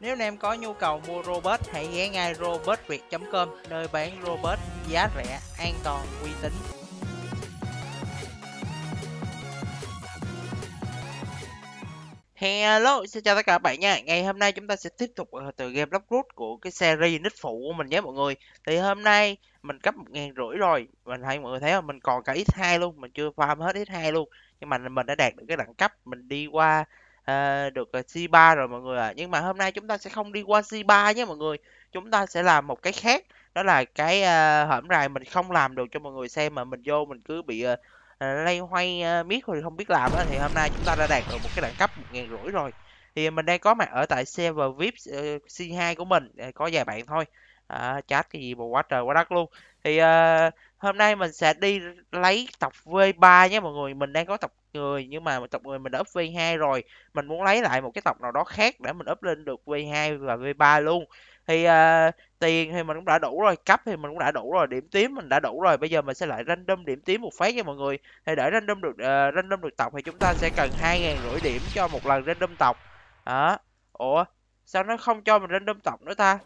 Nếu anh em có nhu cầu mua robot, hãy ghé ngay robotviet.com nơi bán robot giá rẻ, an toàn, uy tín. Hello, xin chào tất cả các bạn nha. Ngày hôm nay chúng ta sẽ tiếp tục từ game Block Root của cái series nick phụ của mình nhé mọi người. Thì hôm nay mình cấp 1.500 rồi. Mình thấy mọi người thấy không? Mình còn cả X2 luôn, mình chưa farm hết X2 luôn. Nhưng mà mình đã đạt được cái đẳng cấp mình đi qua à, được C3 rồi mọi người ạ. À. Nhưng mà hôm nay chúng ta sẽ không đi qua C3 nhé mọi người. Chúng ta sẽ làm một cái khác, đó là cái à, ờ, hởm rài mình không làm được cho mọi người xem mà mình vô mình cứ bị à, lay hoay à, miết rồi không biết làm đó thì hôm nay chúng ta đã đạt được một cái đẳng cấp 1.500 rồi. Thì mình đang có mặt ở tại server VIP C2 của mình, có vài bạn thôi. À, chat cái gì mà quá trời quá đất luôn. Thì à, hôm nay mình sẽ đi lấy tộc V3 nhé mọi người. Mình đang có tộc người nhưng mà tộc người mình đã up V2 rồi mình muốn lấy lại một cái tộc nào đó khác để mình up lên được V2 và V3 luôn thì uh, tiền thì mình cũng đã đủ rồi cấp thì mình cũng đã đủ rồi điểm tím mình đã đủ rồi bây giờ mình sẽ lại random điểm tím một phát nha mọi người thì để random được uh, random được tộc thì chúng ta sẽ cần hai ngàn rưỡi điểm cho một lần random tộc đó ủa sao nó không cho mình random tộc nữa ta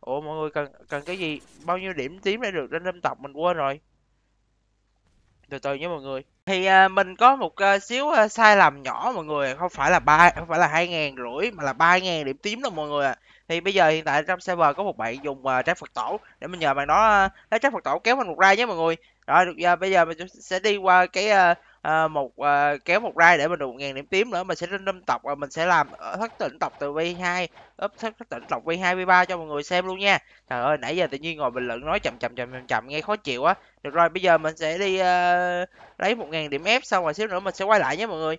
ủa mọi người cần cần cái gì bao nhiêu điểm tím để được random tộc mình quên rồi từ từ nha mọi người thì à, mình có một à, xíu à, sai lầm nhỏ mọi người không phải là ba không phải là hai ngàn rưỡi mà là ba ngàn điểm tím đâu mọi người ạ thì bây giờ hiện tại trong server có một bạn dùng à, trái phật tổ để mình nhờ bạn đó à, lấy trái phật tổ kéo mình một ra nhé mọi người rồi được giờ bây giờ mình sẽ đi qua cái à, Ờ, một à, kéo một rai để mình được một ngàn điểm tím nữa mình sẽ random tộc và mình sẽ làm ờ, thất tỉnh tộc từ V2 ấp thất, thất tỉnh tộc V2 V3 cho mọi người xem luôn nha trời ơi nãy giờ tự nhiên ngồi bình luận nói chậm chậm chậm chậm chậm nghe khó chịu quá được rồi bây giờ mình sẽ đi à, lấy một ngàn điểm ép xong rồi xíu nữa mình sẽ quay lại nhé mọi người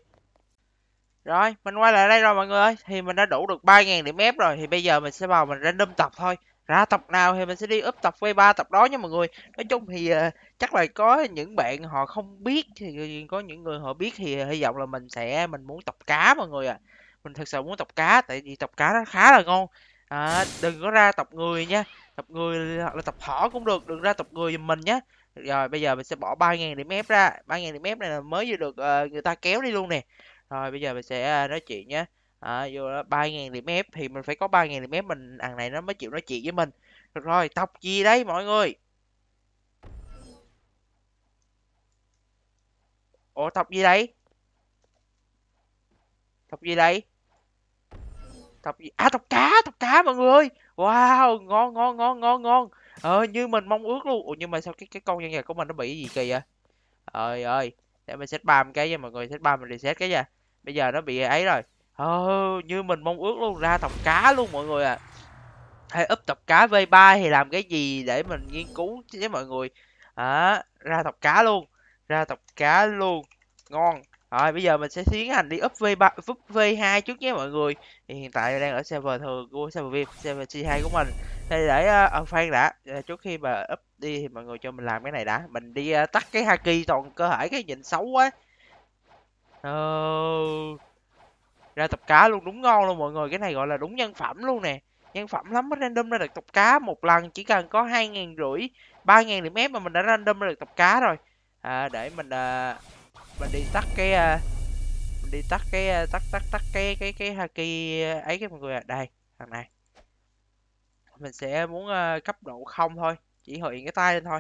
rồi mình quay lại đây rồi mọi người ơi thì mình đã đủ được 3.000 điểm ép rồi thì bây giờ mình sẽ vào mình random tộc thôi ra tập nào thì mình sẽ đi up tập quay ba tập đó nha mọi người nói chung thì uh, chắc là có những bạn họ không biết thì có những người họ biết thì hy vọng là mình sẽ mình muốn tập cá mọi người à mình thật sự muốn tập cá tại vì tập cá nó khá là ngon à, đừng có ra tập người nha tập người hoặc là tập thỏ cũng được đừng ra tập người giùm mình nhé rồi bây giờ mình sẽ bỏ 3.000 điểm ép ra 3.000 điểm ép này là mới vừa được uh, người ta kéo đi luôn nè rồi bây giờ mình sẽ uh, nói chuyện nhé à, vô đó ba ngàn điểm ép thì mình phải có ba ngàn điểm ép mình thằng này nó mới chịu nói chuyện với mình được rồi tộc gì đấy mọi người ủa tộc gì đấy tộc gì đấy tộc gì à tộc cá tộc cá mọi người wow ngon ngon ngon ngon ngon ờ như mình mong ước luôn ủa nhưng mà sao cái cái con nhân vật của mình nó bị gì kỳ vậy ơi ơi để mình set spam cái nha mọi người set ba mình reset cái nha bây giờ nó bị ấy rồi ờ, như mình mong ước luôn ra tộc cá luôn mọi người à hay úp tập cá v 3 thì làm cái gì để mình nghiên cứu với mọi người à, ra tộc cá luôn ra tộc cá luôn ngon rồi bây giờ mình sẽ tiến hành đi up V3 up V2 trước nhé mọi người. Thì hiện tại đang ở server thường của server VIP, server C2 của mình. Thì để uh, ờ, ờ, fan đã, ờ, trước khi mà up đi thì mọi người cho mình làm cái này đã. Mình đi uh, tắt cái haki toàn cơ thể cái nhìn xấu quá. Ờ uh ra tập cá luôn đúng ngon luôn mọi người cái này gọi là đúng nhân phẩm luôn nè nhân phẩm lắm mới random ra được tập cá một lần chỉ cần có hai ngàn rưỡi ba ngàn điểm ép mà mình đã random ra được tập cá rồi à, để mình à, mình đi tắt cái à, mình đi tắt cái à, tắt tắt tắt cái cái cái haki ấy cái mọi người à. đây thằng này mình sẽ muốn uh, cấp độ không thôi chỉ hiện cái tay lên thôi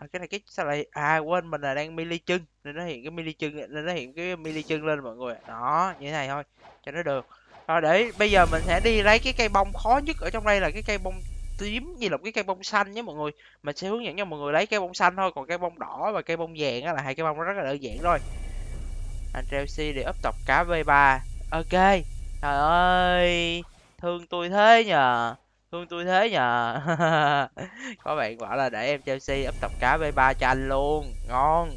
à, cái này cái sao lại à quên mình là đang mili chân nên nó hiện cái mili chân nên nó hiện cái mili chân lên mọi người đó như thế này thôi cho nó được rồi để bây giờ mình sẽ đi lấy cái cây bông khó nhất ở trong đây là cái cây bông tím như là cái cây bông xanh nhé mọi người mình sẽ hướng dẫn cho mọi người lấy cây bông xanh thôi còn cây bông đỏ và cây bông vàng á là hai cây bông rất là đơn giản rồi anh treo Chelsea để ấp tập cá V3 ok trời ơi thương tôi thế nhờ thương tôi thế nhờ có bạn bảo là để em chelsea ấp tập cá v ba cho anh luôn ngon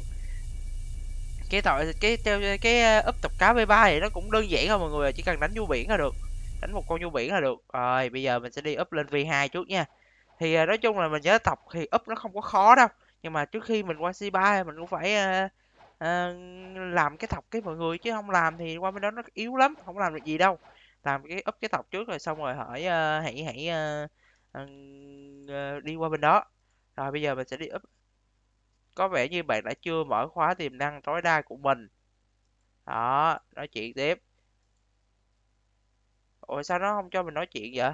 cái tội cái cái, cái ấp tập cá v ba thì nó cũng đơn giản thôi mọi người chỉ cần đánh vô biển là được đánh một con vô biển là được rồi bây giờ mình sẽ đi ấp lên v 2 trước nha thì ờ, nói chung là mình nhớ tập thì ấp nó không có khó đâu nhưng mà trước khi mình qua c 3 mình cũng phải uh, uh, làm cái thọc cái mọi người chứ không làm thì qua bên đó nó yếu lắm không làm được gì đâu làm cái úp cái tộc trước rồi xong rồi hỏi uh, hãy hãy uh, uh, đi qua bên đó rồi bây giờ mình sẽ đi úp có vẻ như bạn đã chưa mở khóa tiềm năng tối đa của mình đó nói chuyện tiếp ủa sao nó không cho mình nói chuyện vậy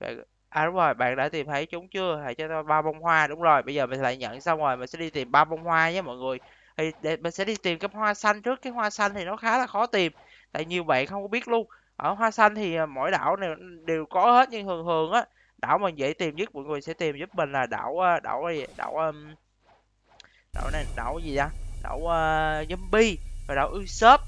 bạn... à đúng rồi bạn đã tìm thấy chúng chưa hãy cho tôi ba bông hoa đúng rồi bây giờ mình lại nhận xong rồi mình sẽ đi tìm ba bông hoa nhé mọi người thì để mình sẽ đi tìm cái hoa xanh trước cái hoa xanh thì nó khá là khó tìm tại nhiều bạn không có biết luôn ở hoa xanh thì à, mỗi đảo này đều có hết nhưng thường thường á đảo mà dễ tìm nhất mọi người sẽ tìm giúp mình là đảo à, đảo gì đảo đảo này đảo gì đó đảo à, uh, zombie và đảo usurp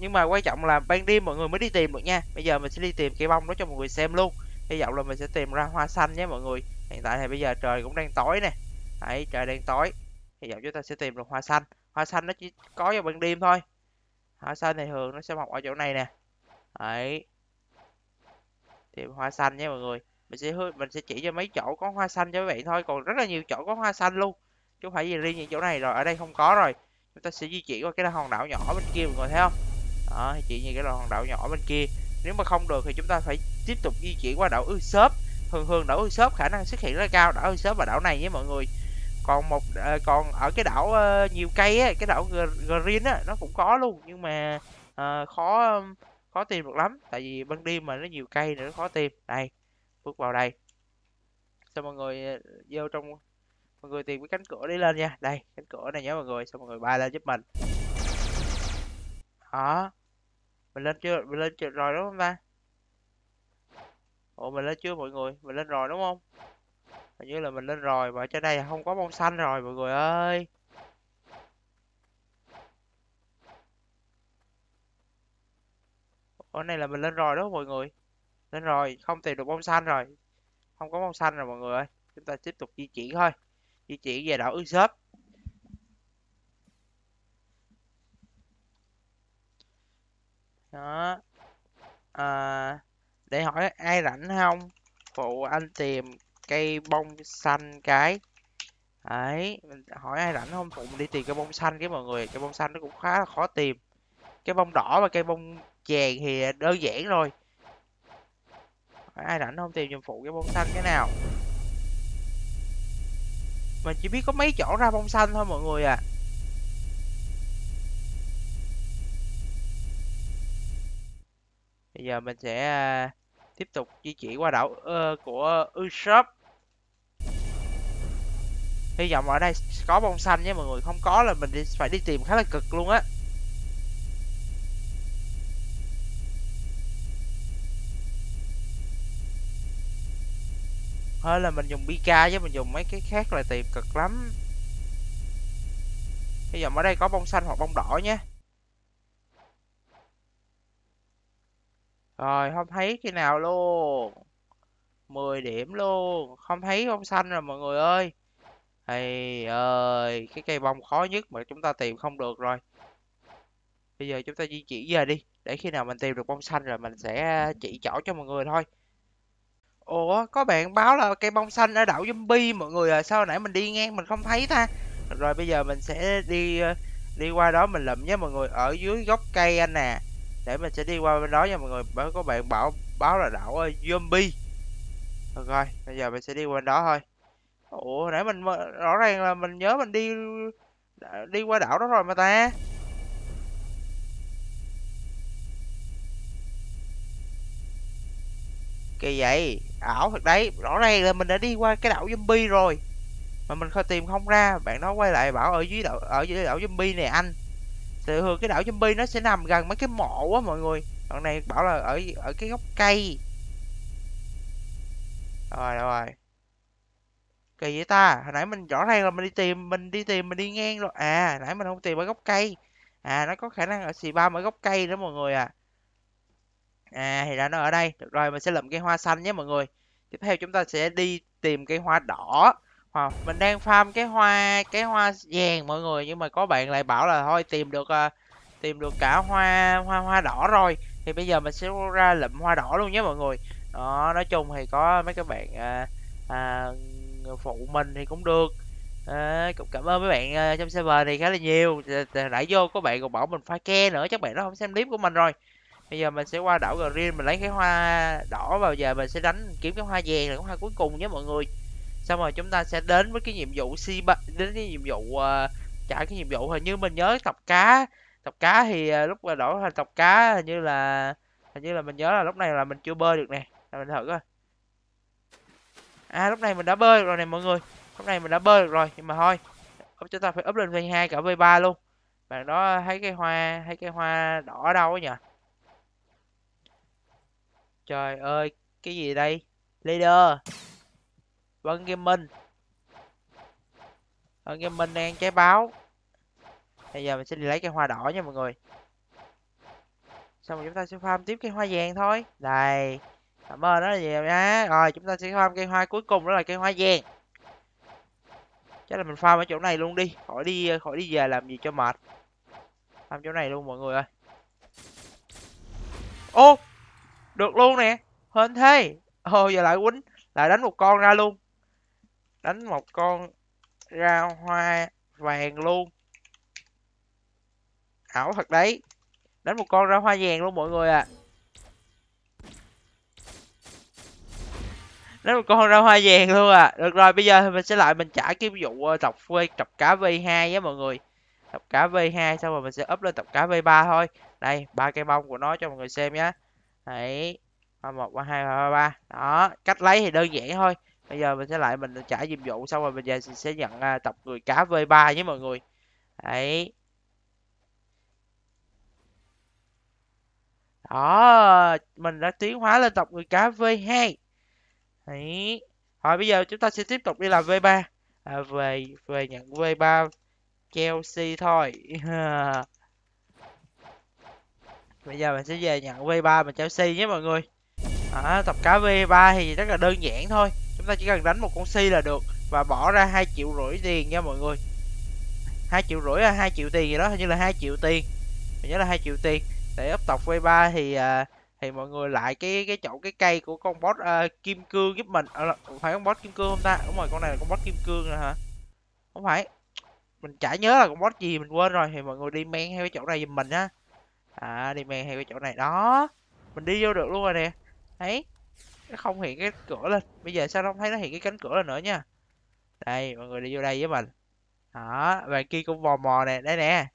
nhưng mà quan trọng là ban đêm mọi người mới đi tìm được nha bây giờ mình sẽ đi tìm cây bông đó cho mọi người xem luôn hy vọng là mình sẽ tìm ra hoa xanh nhé mọi người hiện tại thì bây giờ trời cũng đang tối nè đấy trời đang tối hy vọng chúng ta sẽ tìm được hoa xanh hoa xanh nó chỉ có vào ban đêm thôi hoa xanh thì thường nó sẽ mọc ở chỗ này nè đấy thì hoa xanh nhé mọi người mình sẽ mình sẽ chỉ cho mấy chỗ có hoa xanh cho các bạn thôi còn rất là nhiều chỗ có hoa xanh luôn chứ không phải gì riêng những chỗ này rồi ở đây không có rồi chúng ta sẽ di chuyển qua cái hòn đảo nhỏ bên kia mọi người thấy không đó di như cái hòn đảo nhỏ bên kia nếu mà không được thì chúng ta phải tiếp tục di chuyển qua đảo ư sớp thường thường đảo ư sớp khả năng xuất hiện rất là cao đảo ư sớp và đảo này nhé mọi người còn một ờ, còn ở cái đảo ờ, nhiều cây á cái đảo green á nó cũng có luôn nhưng mà uh, khó khó tìm được lắm tại vì ban đêm mà nó nhiều cây nữa khó tìm đây bước vào đây xong mọi người ờ, vô trong mọi người tìm cái cánh cửa đi lên nha đây cánh cửa này nhớ mọi người xong mọi người bay lên giúp mình hả? mình lên chưa mình lên chưa rồi đúng không ta ủa mình lên chưa mọi người mình lên rồi đúng không hình như là mình lên rồi mà trên đây không có bông xanh rồi mọi người ơi Ủa này là mình lên rồi đó mọi người Lên rồi, không tìm được bông xanh rồi Không có bông xanh rồi mọi người ơi Chúng ta tiếp tục di chuyển thôi Di chuyển về đảo ước xớp Đó à, Để hỏi ai rảnh không Phụ anh tìm cây bông xanh cái Đấy, mình hỏi ai rảnh không Phụ mình đi tìm cây bông xanh cái mọi người Cây bông xanh nó cũng khá là khó tìm Cái bông đỏ và cây bông chèn thì đơn giản thôi. ai rảnh không tìm dùm phụ cái bông xanh thế nào mình chỉ biết có mấy chỗ ra bông xanh thôi mọi người à bây giờ mình sẽ à, tiếp tục di chuyển qua đảo uh, của Ushop hy vọng ở đây có bông xanh nhé mọi người không có là mình đi, phải đi tìm khá là cực luôn á hay là mình dùng pk chứ mình dùng mấy cái khác là tìm cực lắm bây giờ ở đây có bông xanh hoặc bông đỏ nhé rồi không thấy khi nào luôn 10 điểm luôn không thấy bông xanh rồi mọi người ơi thầy ơi cái cây bông khó nhất mà chúng ta tìm không được rồi bây giờ chúng ta di chuyển về đi để khi nào mình tìm được bông xanh rồi mình sẽ chỉ chỗ cho mọi người thôi Ủa có bạn báo là cây bông xanh ở đảo zombie mọi người à Sao nãy mình đi ngang mình không thấy ta Rồi bây giờ mình sẽ đi ờ, đi qua đó mình lượm nhé mọi người Ở dưới gốc cây anh nè à. Để mình sẽ đi qua bên đó nha mọi người Bởi có bạn bảo báo là đảo ờ, zombie Được rồi bây giờ mình sẽ đi qua bên đó thôi Ủa nãy mình rõ ràng là mình nhớ mình đi đi qua đảo đó rồi mà ta kỳ vậy ảo thật đấy rõ ràng là mình đã đi qua cái đảo zombie rồi mà mình không tìm không ra bạn đó quay lại bảo ở dưới đảo ở dưới đảo zombie này anh tự hưởng cái đảo zombie nó sẽ nằm gần mấy cái mộ á mọi người đoạn này bảo là ở ở cái gốc cây rồi rồi kỳ vậy ta hồi nãy mình rõ ràng là mình đi tìm mình đi tìm mình đi ngang rồi à nãy mình không tìm ở gốc cây à nó có khả năng ở xì ba ở gốc cây đó mọi người à à thì ra nó ở đây được rồi mình sẽ lượm cây hoa xanh nhé mọi người tiếp theo chúng ta sẽ đi tìm cây hoa đỏ wow. mình đang farm cái hoa cái hoa vàng mọi người nhưng mà có bạn lại bảo là thôi tìm được uh, tìm được cả hoa hoa hoa đỏ rồi thì bây giờ mình sẽ ra lượm hoa đỏ luôn nhé mọi người đó nói chung thì có mấy các bạn ờ, à, à, phụ mình thì cũng được à, cũng cảm ơn mấy bạn trong server này khá là nhiều nãy vô có bạn còn bảo mình pha ke nữa chắc bạn nó không xem clip của mình rồi bây giờ mình sẽ qua đảo green mình lấy cái hoa đỏ vào giờ mình sẽ đánh kiếm cái hoa vàng là cái hoa cuối cùng nhé mọi người xong rồi chúng ta sẽ đến với cái nhiệm vụ si đến cái nhiệm vụ uh, trả cái nhiệm vụ hình như mình nhớ tập cá tập cá thì uh, lúc đổ thành tập cá hình như là hình như là mình nhớ là lúc này là mình chưa bơi được nè mình thử coi à lúc này mình đã bơi được rồi nè mọi người lúc này mình đã bơi được rồi nhưng mà thôi chúng ta phải up lên v hai cả v ba luôn bạn đó thấy cái hoa thấy cái hoa đỏ đâu nhỉ Trời ơi, cái gì đây? Leader. Vân Gaming. Vân Gaming đang trái báo. Bây giờ mình sẽ đi lấy cái hoa đỏ nha mọi người. Xong rồi chúng ta sẽ farm tiếp cái hoa vàng thôi. Đây. Cảm ơn đó là gì nha. Rồi chúng ta sẽ farm cây hoa cuối cùng đó là cây hoa vàng. Chắc là mình farm ở chỗ này luôn đi, khỏi đi khỏi đi về làm gì cho mệt. Farm chỗ này luôn mọi người ơi. Ô, được luôn nè hên thế ô giờ lại quýnh lại đánh một con ra luôn đánh một con ra hoa vàng luôn ảo thật đấy đánh một con ra hoa vàng luôn mọi người à đánh một con ra hoa vàng luôn à được rồi bây giờ thì mình sẽ lại mình trả cái dụ ờ, tập quê tập cá v 2 với mọi người tập cá v 2 xong rồi mình sẽ up lên tập cá v 3 thôi đây ba cây bông của nó cho mọi người xem nhé đấy ba một ba hai ba ba đó cách lấy thì đơn giản thôi bây giờ mình sẽ lại mình trả nhiệm vụ xong rồi bây giờ mình sẽ nhận à, tập người cá v 3 nhé mọi người đấy đó mình đã tiến hóa lên tập người cá v 2 đấy rồi bây giờ chúng ta sẽ tiếp tục đi làm v 3 à, về về nhận v 3 chelsea thôi bây giờ mình sẽ về nhận V3 mình Chelsea nhé mọi người à, tập cá V3 thì rất là đơn giản thôi chúng ta chỉ cần đánh một con si là được và bỏ ra hai triệu rưỡi tiền nha mọi người hai triệu rưỡi là hai triệu tiền gì đó hình như là hai triệu tiền mình nhớ là hai triệu tiền để ấp tộc V3 thì à, thì mọi người lại cái cái chỗ cái cây của con boss à, kim cương giúp mình à, phải con boss kim cương không ta đúng rồi con này là con boss kim cương rồi hả không phải mình chả nhớ là con boss gì mình quên rồi thì mọi người đi men theo cái chỗ này giùm mình á à đi men hay cái chỗ này đó mình đi vô được luôn rồi nè thấy nó không hiện cái cửa lên bây giờ sao không thấy nó hiện cái cánh cửa lên nữa nha đây mọi người đi vô đây với mình đó bạn kia cũng vò mò nè đây nè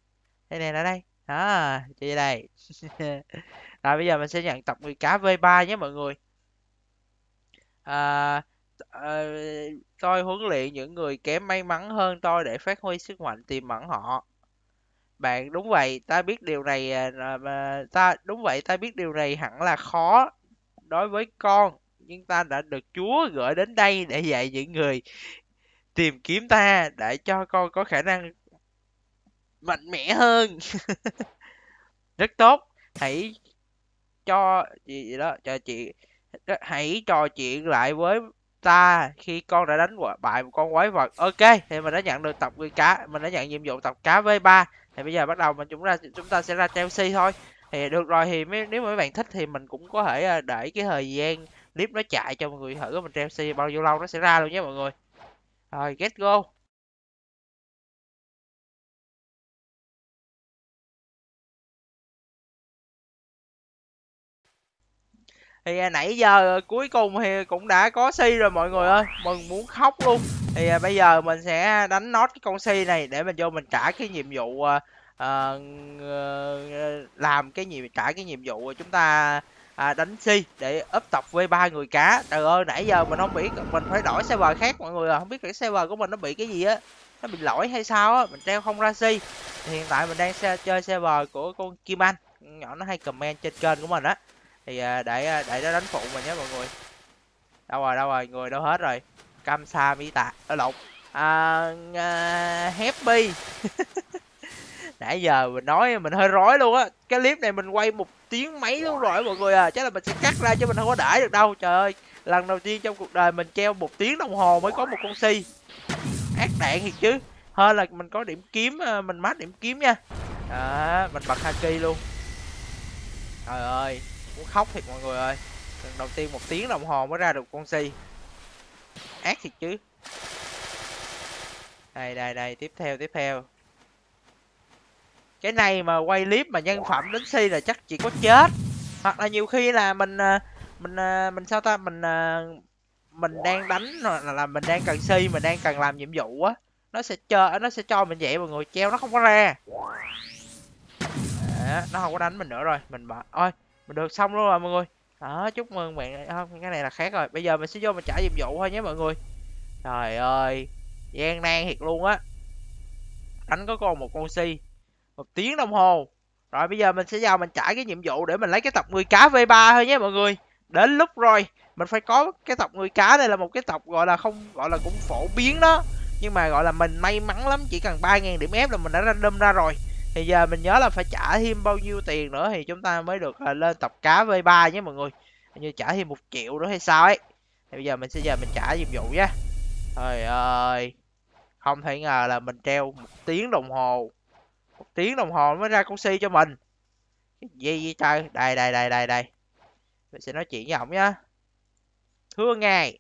đây nè ở đây đó chơi đây rồi bây giờ mình sẽ nhận tập người cá v 3 nhé mọi người à, ờ, tôi huấn luyện những người kém may mắn hơn tôi để phát huy sức mạnh tiềm ẩn họ bạn đúng vậy ta biết điều này à, à, ta đúng vậy ta biết điều này hẳn là khó đối với con nhưng ta đã được chúa gửi đến đây để dạy những người tìm kiếm ta để cho con có khả năng mạnh mẽ hơn rất tốt hãy cho gì đó cho chị hãy trò chuyện lại với ta khi con đã đánh bại một con quái vật ok thì mình đã nhận được tập người cá mình đã nhận nhiệm vụ tập cá với ba thì bây giờ bắt đầu mà chúng ta chúng ta sẽ ra Chelsea thôi thì được rồi thì nếu mà mấy bạn thích thì mình cũng có thể à, để cái thời gian clip nó chạy cho mọi người thử mình Chelsea bao nhiêu lâu nó sẽ ra luôn nhé mọi người rồi get go thì à, nãy giờ cuối cùng thì cũng đã có si rồi mọi người ơi mừng muốn khóc luôn thì à, bây giờ mình sẽ đánh nốt cái con si này để mình vô mình trả cái nhiệm vụ uh, uh, làm cái nhiệm trả cái nhiệm vụ chúng ta à, đánh si để ấp tập với ba người cá trời ơi nãy giờ mình không biết mình phải đổi server khác mọi người à không biết cái server của mình nó bị cái gì á nó bị lỗi hay sao á mình treo không ra si thì hiện tại mình đang chơi server của con kim anh nhỏ nó hay comment trên kênh của mình á thì à, để à, để nó đánh phụ mình nhé mọi người đâu rồi đâu rồi người đâu hết rồi cam sa mỹ tạ ở lộn à, à, happy nãy giờ mình nói mình hơi rối luôn á cái clip này mình quay một tiếng mấy luôn rồi mọi người à chắc là mình sẽ cắt ra chứ mình không có để được đâu trời ơi lần đầu tiên trong cuộc đời mình treo một tiếng đồng hồ mới có một con si ác đạn thiệt chứ hơn là mình có điểm kiếm à, mình mát điểm kiếm nha à, mình bật haki luôn trời ơi muốn khóc thiệt mọi người ơi lần đầu tiên một tiếng đồng hồ mới ra được con si ác thiệt chứ đây đây đây tiếp theo tiếp theo cái này mà quay clip mà nhân phẩm đến si là chắc chỉ có chết hoặc là nhiều khi là mình à, mình à, mình sao ta mình à, mình đang đánh là, là mình đang cần si mình đang cần làm nhiệm vụ á nó sẽ chờ nó sẽ cho mình vậy mọi người treo nó không có ra Đó, nó không có đánh mình nữa rồi mình bỏ ôi mình được xong luôn rồi mọi người đó chúc mừng bạn không cái này là khác rồi bây giờ mình sẽ vô mình trả nhiệm vụ thôi nhé mọi người trời ơi gian nan thiệt luôn á đánh có con một con si một tiếng đồng hồ rồi bây giờ mình sẽ vào mình trải cái nhiệm vụ để mình lấy cái tộc người cá v 3 thôi nhé mọi người đến lúc rồi mình phải có cái tộc người cá đây là một cái tộc gọi là không gọi là cũng phổ biến đó nhưng mà gọi là mình may mắn lắm chỉ cần 3.000 điểm ép là mình đã random ra rồi thì giờ mình nhớ là phải trả thêm bao nhiêu tiền nữa thì chúng ta mới được à, lên tập cá v 3 nhé mọi người hình như trả thêm một triệu nữa hay sao ấy thì bây giờ mình sẽ giờ mình trả nhiệm vụ nhé trời ơi không thể ngờ là mình treo một tiếng đồng hồ một tiếng đồng hồ mới ra con si cho mình cái gì vậy trời đây đây đây đây đây mình sẽ nói chuyện với ổng nhá thưa ngài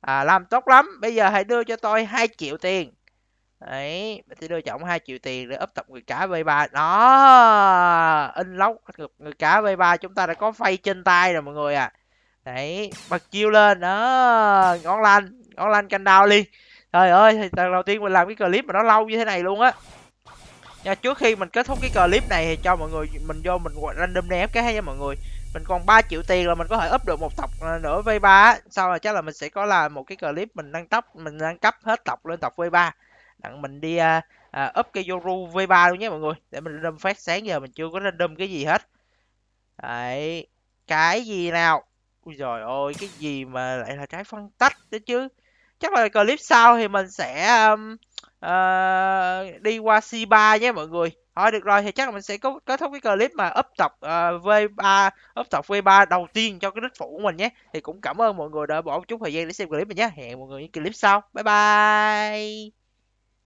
à, làm tốt lắm bây giờ hãy đưa cho tôi hai triệu tiền đấy mình sẽ lựa chọn hai triệu tiền để ấp tập người cá v 3 đó in lóc người cá v 3 chúng ta đã có phay trên tay rồi mọi người à đấy bật chiêu lên đó ngon lành ngon lành canh đao liền trời ơi thì lần đầu tiên mình làm cái clip mà nó lâu như thế này luôn á nha trước khi mình kết thúc cái clip này thì cho mọi người mình vô mình random ném cái hay nha mọi người mình còn 3 triệu tiền là mình có thể up được một tập nữa V3 sau là chắc là mình sẽ có là một cái clip mình nâng cấp mình nâng cấp hết tập lên tập V3 đặng mình đi à, à, up cây Yoru V3 luôn nhé mọi người để mình đâm phát sáng giờ mình chưa có đâm cái gì hết đấy cái gì nào ui rồi ôi cái gì mà lại là trái phân tách đó chứ chắc là clip sau thì mình sẽ um, uh, đi qua C3 nhé mọi người thôi được rồi thì chắc là mình sẽ kết thúc cái clip mà up tập uh, ờ, V3 up tập V3 đầu tiên cho cái đích phủ của mình nhé thì cũng cảm ơn mọi người đã bỏ một chút thời gian để xem clip mình nhé hẹn mọi người những clip sau bye bye